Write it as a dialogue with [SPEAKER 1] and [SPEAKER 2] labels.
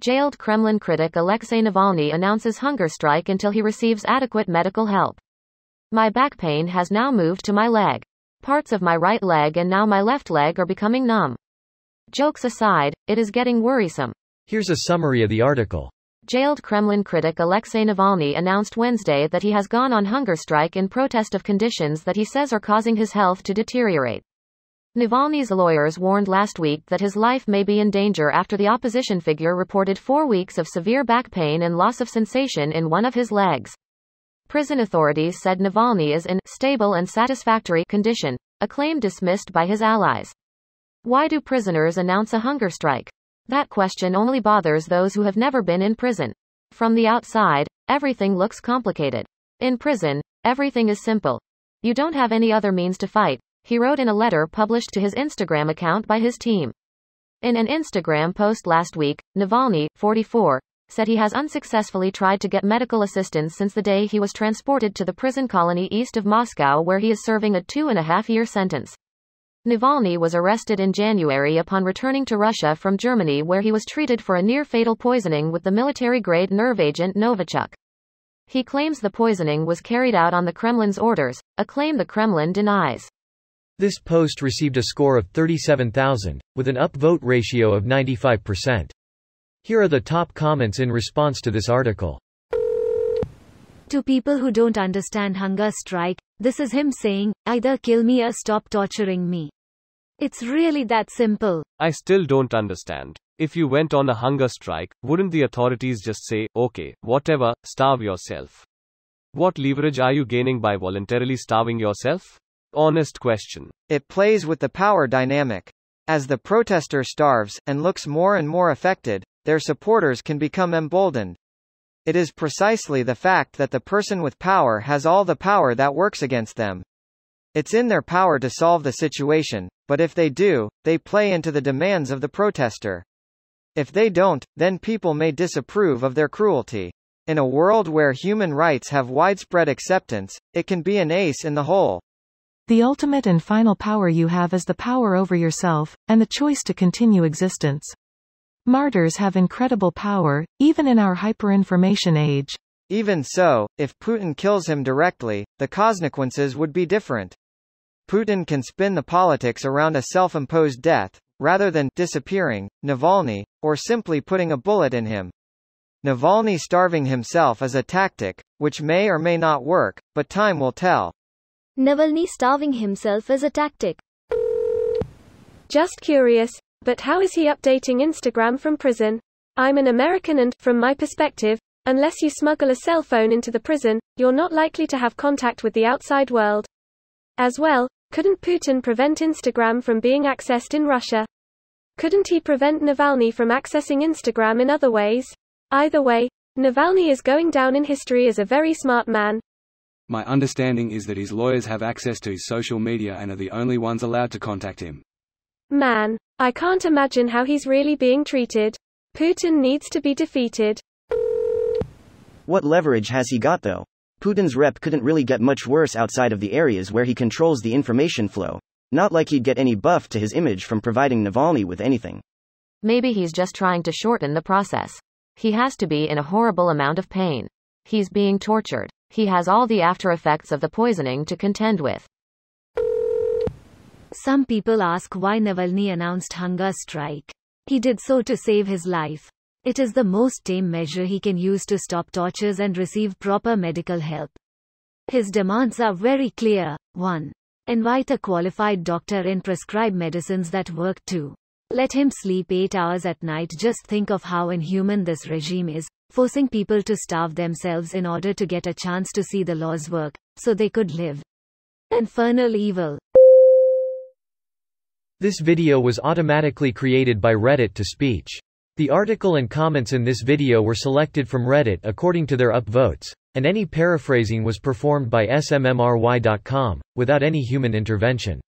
[SPEAKER 1] Jailed Kremlin critic Alexei Navalny announces hunger strike until he receives adequate medical help. My back pain has now moved to my leg. Parts of my right leg and now my left leg are becoming numb. Jokes aside, it is getting worrisome.
[SPEAKER 2] Here's a summary of the article.
[SPEAKER 1] Jailed Kremlin critic Alexei Navalny announced Wednesday that he has gone on hunger strike in protest of conditions that he says are causing his health to deteriorate. Navalny's lawyers warned last week that his life may be in danger after the opposition figure reported four weeks of severe back pain and loss of sensation in one of his legs. Prison authorities said Navalny is in stable and satisfactory condition, a claim dismissed by his allies. Why do prisoners announce a hunger strike? That question only bothers those who have never been in prison. From the outside, everything looks complicated. In prison, everything is simple. You don't have any other means to fight, he wrote in a letter published to his Instagram account by his team. In an Instagram post last week, Navalny, 44, said he has unsuccessfully tried to get medical assistance since the day he was transported to the prison colony east of Moscow where he is serving a two and a half year sentence. Navalny was arrested in January upon returning to Russia from Germany where he was treated for a near-fatal poisoning with the military-grade nerve agent Novichok. He claims the poisoning was carried out on the Kremlin's orders, a claim the Kremlin denies.
[SPEAKER 2] This post received a score of 37,000, with an upvote ratio of 95%. Here are the top comments in response to this article.
[SPEAKER 3] To people who don't understand hunger strike, this is him saying, either kill me or stop torturing me. It's really that simple.
[SPEAKER 2] I still don't understand. If you went on a hunger strike, wouldn't the authorities just say, okay, whatever, starve yourself? What leverage are you gaining by voluntarily starving yourself?
[SPEAKER 4] honest question. It plays with the power dynamic. As the protester starves, and looks more and more affected, their supporters can become emboldened. It is precisely the fact that the person with power has all the power that works against them. It's in their power to solve the situation, but if they do, they play into the demands of the protester. If they don't, then people may disapprove of their cruelty. In a world where human rights have widespread acceptance, it can be an ace in the hole.
[SPEAKER 1] The ultimate and final power you have is the power over yourself, and the choice to continue existence. Martyrs have incredible power, even in our hyperinformation age.
[SPEAKER 4] Even so, if Putin kills him directly, the consequences would be different. Putin can spin the politics around a self-imposed death, rather than disappearing Navalny, or simply putting a bullet in him. Navalny starving himself is a tactic, which may or may not work, but time will tell.
[SPEAKER 5] Navalny starving himself as a tactic. Just curious, but how is he updating Instagram from prison? I'm an American and, from my perspective, unless you smuggle a cell phone into the prison, you're not likely to have contact with the outside world. As well, couldn't Putin prevent Instagram from being accessed in Russia? Couldn't he prevent Navalny from accessing Instagram in other ways? Either way, Navalny is going down in history as a very smart man,
[SPEAKER 2] my understanding is that his lawyers have access to his social media and are the only ones allowed to contact him.
[SPEAKER 5] Man. I can't imagine how he's really being treated. Putin needs to be defeated.
[SPEAKER 4] What leverage has he got though? Putin's rep couldn't really get much worse outside of the areas where he controls the information flow. Not like he'd get any buff to his image from providing Navalny with anything.
[SPEAKER 1] Maybe he's just trying to shorten the process. He has to be in a horrible amount of pain. He's being tortured. He has all the after effects of the poisoning to contend with. Some people
[SPEAKER 3] ask why Navalny announced hunger strike. He did so to save his life. It is the most tame measure he can use to stop tortures and receive proper medical help. His demands are very clear. 1. Invite a qualified doctor and prescribe medicines that work. 2. Let him sleep 8 hours at night. Just think of how inhuman this regime is, forcing people to starve themselves in order to get a chance to see the laws work, so they could live. Infernal evil.
[SPEAKER 2] This video was automatically created by Reddit to speech. The article and comments in this video were selected from Reddit according to their upvotes, and any paraphrasing was performed by smmry.com, without any human intervention.